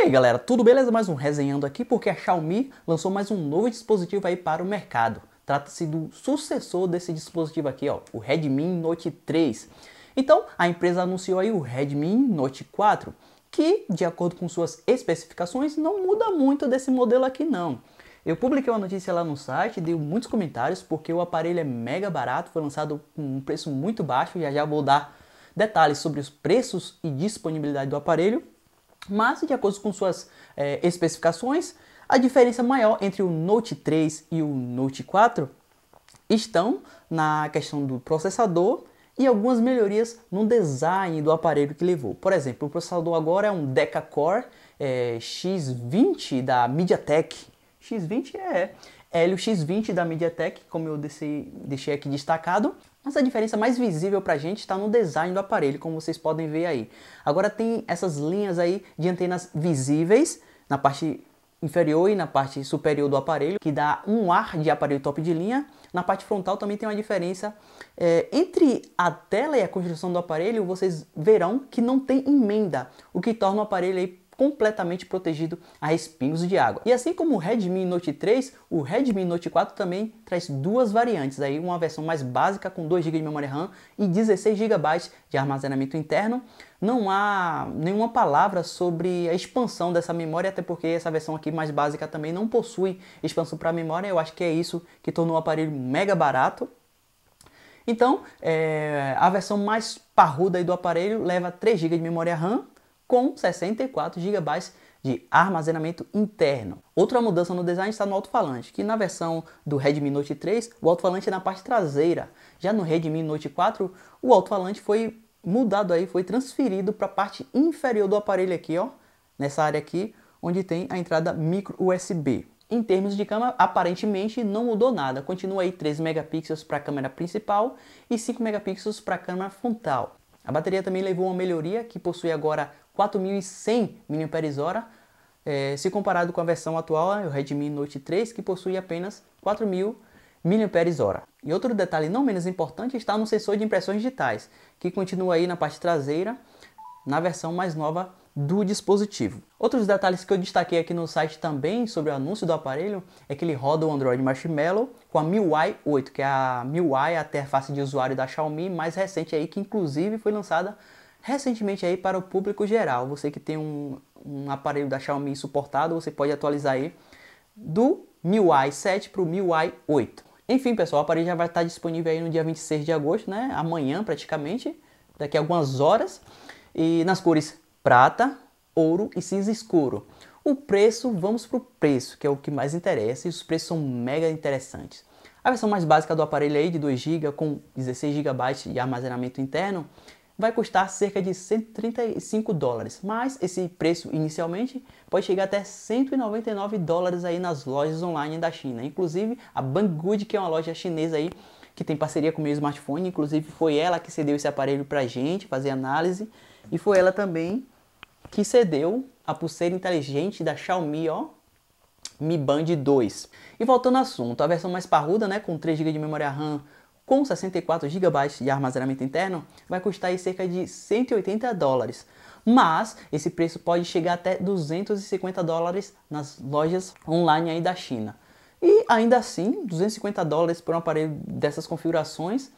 E aí galera, tudo beleza? Mais um resenhando aqui porque a Xiaomi lançou mais um novo dispositivo aí para o mercado. Trata-se do sucessor desse dispositivo aqui, ó, o Redmi Note 3. Então, a empresa anunciou aí o Redmi Note 4, que, de acordo com suas especificações, não muda muito desse modelo aqui não. Eu publiquei uma notícia lá no site, dei muitos comentários porque o aparelho é mega barato, foi lançado com um preço muito baixo, já já vou dar detalhes sobre os preços e disponibilidade do aparelho. Mas, de acordo com suas é, especificações, a diferença maior entre o Note 3 e o Note 4 estão na questão do processador e algumas melhorias no design do aparelho que levou. Por exemplo, o processador agora é um Deca Core é, X20 da MediaTek. X20 é Helio X20 da MediaTek, como eu deixei, deixei aqui destacado. Mas a diferença mais visível para a gente está no design do aparelho, como vocês podem ver aí. Agora tem essas linhas aí de antenas visíveis na parte inferior e na parte superior do aparelho, que dá um ar de aparelho top de linha. Na parte frontal também tem uma diferença. É, entre a tela e a construção do aparelho, vocês verão que não tem emenda, o que torna o aparelho aí completamente protegido a espinhos de água. E assim como o Redmi Note 3, o Redmi Note 4 também traz duas variantes, aí uma versão mais básica com 2 GB de memória RAM e 16 GB de armazenamento interno. Não há nenhuma palavra sobre a expansão dessa memória, até porque essa versão aqui mais básica também não possui expansão para memória. Eu acho que é isso que tornou o aparelho mega barato. Então, é, a versão mais parruda do aparelho leva 3 GB de memória RAM, com 64 GB de armazenamento interno. Outra mudança no design está no alto-falante, que na versão do Redmi Note 3, o alto-falante é na parte traseira. Já no Redmi Note 4, o alto-falante foi mudado aí, foi transferido para a parte inferior do aparelho aqui, ó, nessa área aqui, onde tem a entrada micro USB. Em termos de câmera, aparentemente não mudou nada. Continua aí 3 megapixels para a câmera principal e 5 megapixels para a câmera frontal. A bateria também levou uma melhoria que possui agora 4.100 mAh é, se comparado com a versão atual, é o Redmi Note 3, que possui apenas 4.000 mAh. E outro detalhe não menos importante está no sensor de impressões digitais, que continua aí na parte traseira, na versão mais nova do dispositivo. Outros detalhes que eu destaquei aqui no site também sobre o anúncio do aparelho é que ele roda o Android Marshmallow com a MIUI 8, que é a MIUI, a interface de usuário da Xiaomi mais recente aí, que inclusive foi lançada recentemente aí para o público geral. Você que tem um, um aparelho da Xiaomi suportado, você pode atualizar aí do MIUI 7 para o MIUI 8. Enfim, pessoal, o aparelho já vai estar disponível aí no dia 26 de agosto, né? Amanhã praticamente, daqui a algumas horas e nas cores prata, ouro e cinza escuro. O preço, vamos para o preço, que é o que mais interessa, e os preços são mega interessantes. A versão mais básica do aparelho aí, de 2 GB com 16 GB de armazenamento interno, vai custar cerca de 135 dólares, mas esse preço inicialmente pode chegar até 199 dólares aí nas lojas online da China. Inclusive a Banggood, que é uma loja chinesa aí, que tem parceria com o meu smartphone, inclusive foi ela que cedeu esse aparelho para a gente fazer análise, e foi ela também que cedeu a pulseira inteligente da Xiaomi, ó, Mi Band 2. E voltando ao assunto, a versão mais parruda, né, com 3 GB de memória RAM, com 64 GB de armazenamento interno, vai custar aí cerca de 180 dólares. Mas esse preço pode chegar até 250 dólares nas lojas online aí da China. E ainda assim, 250 dólares por um aparelho dessas configurações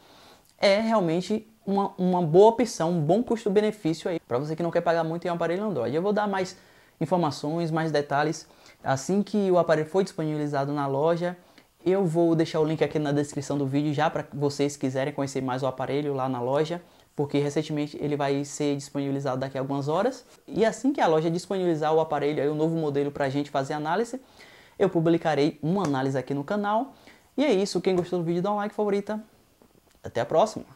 é realmente uma, uma boa opção, um bom custo-benefício aí para você que não quer pagar muito em é um aparelho Android. Eu vou dar mais informações, mais detalhes assim que o aparelho for disponibilizado na loja. Eu vou deixar o link aqui na descrição do vídeo já para vocês quiserem conhecer mais o aparelho lá na loja, porque recentemente ele vai ser disponibilizado daqui a algumas horas. E assim que a loja disponibilizar o aparelho, aí, o novo modelo para a gente fazer análise, eu publicarei uma análise aqui no canal. E é isso, quem gostou do vídeo dá um like, favorita. Até a próxima!